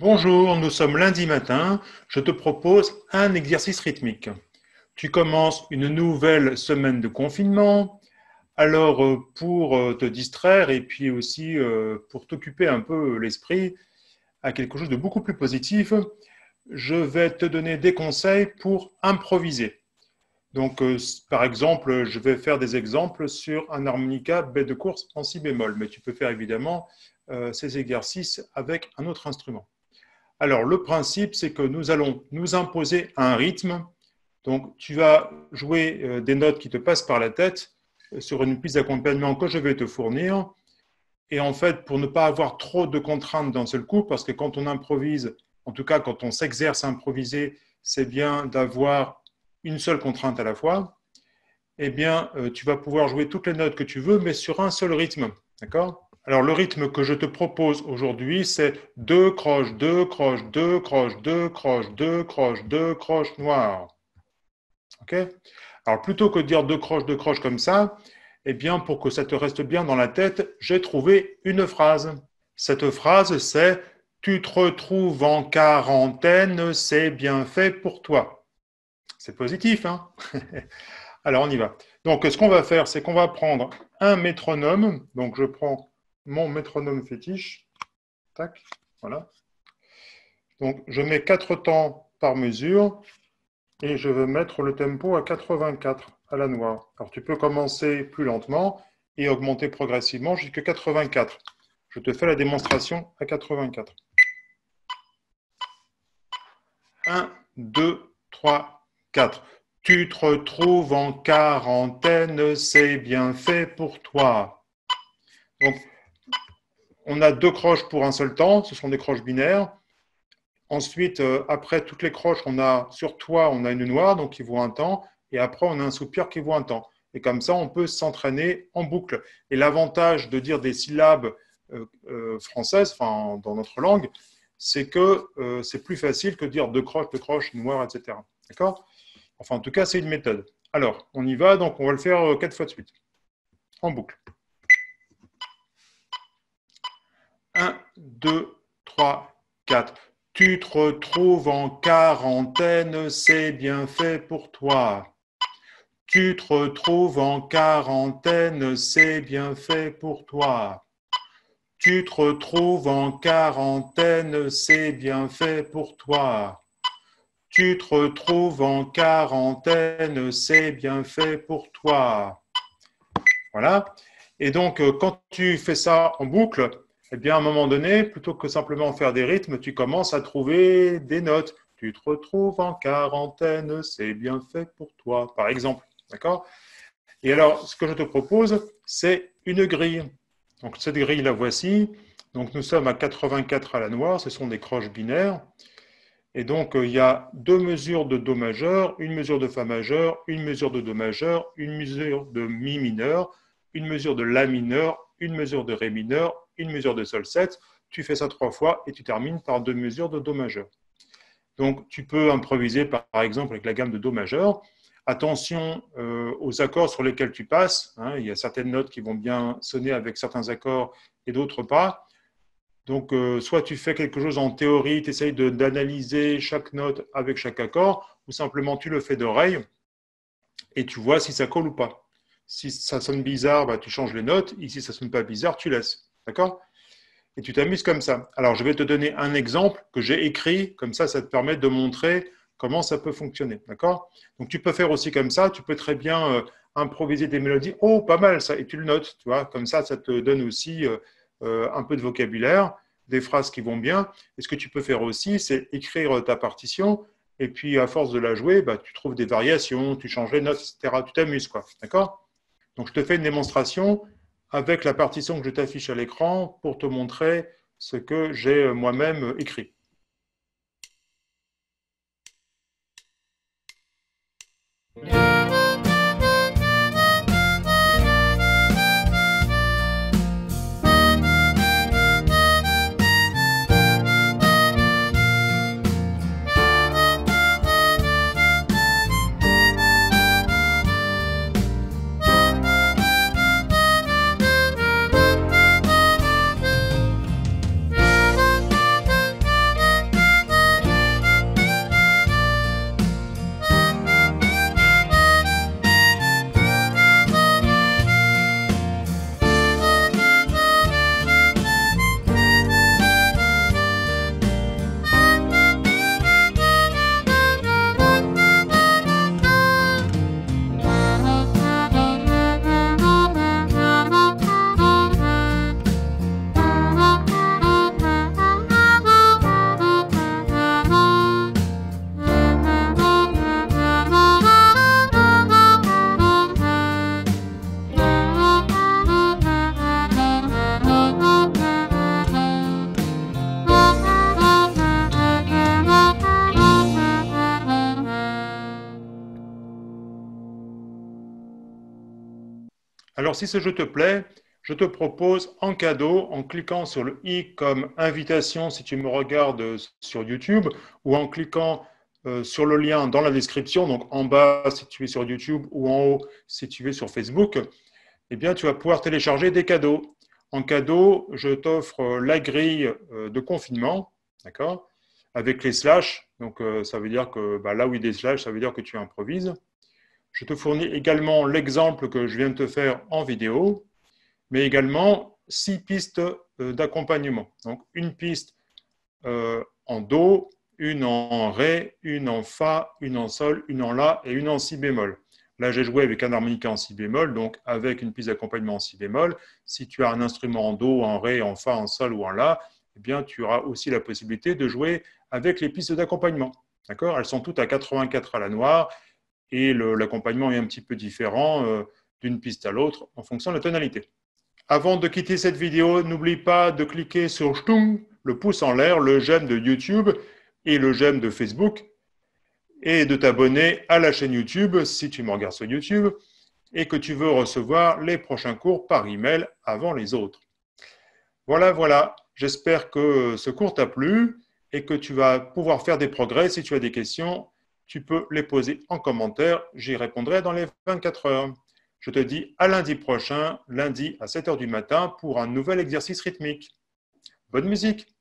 Bonjour, nous sommes lundi matin. Je te propose un exercice rythmique. Tu commences une nouvelle semaine de confinement. Alors, euh, pour euh, te distraire et puis aussi euh, pour t'occuper un peu l'esprit à quelque chose de beaucoup plus positif, je vais te donner des conseils pour improviser. Donc, par exemple, je vais faire des exemples sur un harmonica baie de course en si bémol, mais tu peux faire évidemment ces exercices avec un autre instrument. Alors, le principe, c'est que nous allons nous imposer un rythme. Donc, tu vas jouer euh, des notes qui te passent par la tête euh, sur une piste d'accompagnement que je vais te fournir. Et en fait, pour ne pas avoir trop de contraintes d'un seul coup, parce que quand on improvise, en tout cas quand on s'exerce à improviser, c'est bien d'avoir une seule contrainte à la fois, eh bien, euh, tu vas pouvoir jouer toutes les notes que tu veux, mais sur un seul rythme. D'accord alors le rythme que je te propose aujourd'hui, c'est deux croches, deux croches, deux croches, deux croches, deux croches, deux croches noires. OK Alors plutôt que de dire deux croches, deux croches comme ça, eh bien pour que ça te reste bien dans la tête, j'ai trouvé une phrase. Cette phrase, c'est Tu te retrouves en quarantaine, c'est bien fait pour toi. C'est positif, hein Alors on y va. Donc ce qu'on va faire, c'est qu'on va prendre un métronome. Donc je prends mon métronome fétiche. Tac, voilà. Donc, je mets 4 temps par mesure et je veux mettre le tempo à 84 à la noire. Alors, tu peux commencer plus lentement et augmenter progressivement jusqu'à 84. Je te fais la démonstration à 84. 1, 2, 3, 4. Tu te retrouves en quarantaine, c'est bien fait pour toi. Donc, on a deux croches pour un seul temps, ce sont des croches binaires. Ensuite, euh, après toutes les croches, on a sur toi, on a une noire, donc qui vaut un temps, et après, on a un soupir qui vaut un temps. Et comme ça, on peut s'entraîner en boucle. Et l'avantage de dire des syllabes euh, euh, françaises, enfin, dans notre langue, c'est que c'est plus facile que dire deux croches, deux croches, noire, etc. D'accord Enfin, en tout cas, c'est une méthode. Alors, on y va, donc on va le faire quatre fois de suite, en boucle. 2, 3, 4. Tu te retrouves en quarantaine, c'est bien fait pour toi. Tu te retrouves en quarantaine, c'est bien fait pour toi. Tu te retrouves en quarantaine, c'est bien fait pour toi. Tu te retrouves en quarantaine, c'est bien fait pour toi. Voilà. Et donc, euh, quand tu fais ça en boucle, eh bien, à un moment donné, plutôt que simplement faire des rythmes, tu commences à trouver des notes. Tu te retrouves en quarantaine, c'est bien fait pour toi, par exemple. D'accord Et alors, ce que je te propose, c'est une grille. Donc, cette grille, la voici. Donc, nous sommes à 84 à la noire, ce sont des croches binaires. Et donc, euh, il y a deux mesures de Do majeur, une mesure de Fa majeur, une mesure de Do majeur, une mesure de Mi mineur, une mesure de La mineur, une mesure de Ré mineur, une mesure de sol 7, tu fais ça trois fois et tu termines par deux mesures de Do majeur. Donc, tu peux improviser, par exemple, avec la gamme de Do majeur. Attention euh, aux accords sur lesquels tu passes. Hein, il y a certaines notes qui vont bien sonner avec certains accords et d'autres pas. Donc, euh, soit tu fais quelque chose en théorie, tu essayes d'analyser chaque note avec chaque accord, ou simplement tu le fais d'oreille et tu vois si ça colle ou pas. Si ça sonne bizarre, bah, tu changes les notes. Ici, si ça ne sonne pas bizarre, tu laisses. D'accord Et tu t'amuses comme ça. Alors, je vais te donner un exemple que j'ai écrit, comme ça, ça te permet de montrer comment ça peut fonctionner. D'accord Donc, tu peux faire aussi comme ça, tu peux très bien euh, improviser des mélodies. Oh, pas mal ça, et tu le notes, tu vois, comme ça, ça te donne aussi euh, euh, un peu de vocabulaire, des phrases qui vont bien. Et ce que tu peux faire aussi, c'est écrire ta partition, et puis à force de la jouer, bah, tu trouves des variations, tu changes les notes, etc. Tu t'amuses, quoi. D'accord donc, je te fais une démonstration avec la partition que je t'affiche à l'écran pour te montrer ce que j'ai euh, moi-même écrit. Alors si ce jeu te plaît, je te propose en cadeau, en cliquant sur le i comme invitation si tu me regardes sur YouTube, ou en cliquant euh, sur le lien dans la description, donc en bas si tu es sur YouTube ou en haut si tu es sur Facebook, eh bien, tu vas pouvoir télécharger des cadeaux. En cadeau, je t'offre euh, la grille euh, de confinement, d'accord Avec les slash, donc ça veut dire que bah, là où il y a des slashes, ça veut dire que tu improvises. Je te fournis également l'exemple que je viens de te faire en vidéo, mais également six pistes euh, d'accompagnement. Donc une piste euh, en Do, une en Ré, une en Fa, une en Sol, une en La et une en Si bémol. Là, j'ai joué avec un harmonica en si bémol, donc avec une piste d'accompagnement en si bémol. Si tu as un instrument en do, en ré, en fa, en sol ou en la, eh bien, tu auras aussi la possibilité de jouer avec les pistes d'accompagnement. Elles sont toutes à 84 à la noire et l'accompagnement est un petit peu différent euh, d'une piste à l'autre en fonction de la tonalité. Avant de quitter cette vidéo, n'oublie pas de cliquer sur le pouce en l'air, le j'aime de YouTube et le j'aime de Facebook, et de t'abonner à la chaîne YouTube si tu me regardes sur YouTube et que tu veux recevoir les prochains cours par email avant les autres. Voilà, voilà. J'espère que ce cours t'a plu et que tu vas pouvoir faire des progrès. Si tu as des questions, tu peux les poser en commentaire. J'y répondrai dans les 24 heures. Je te dis à lundi prochain, lundi à 7 heures du matin, pour un nouvel exercice rythmique. Bonne musique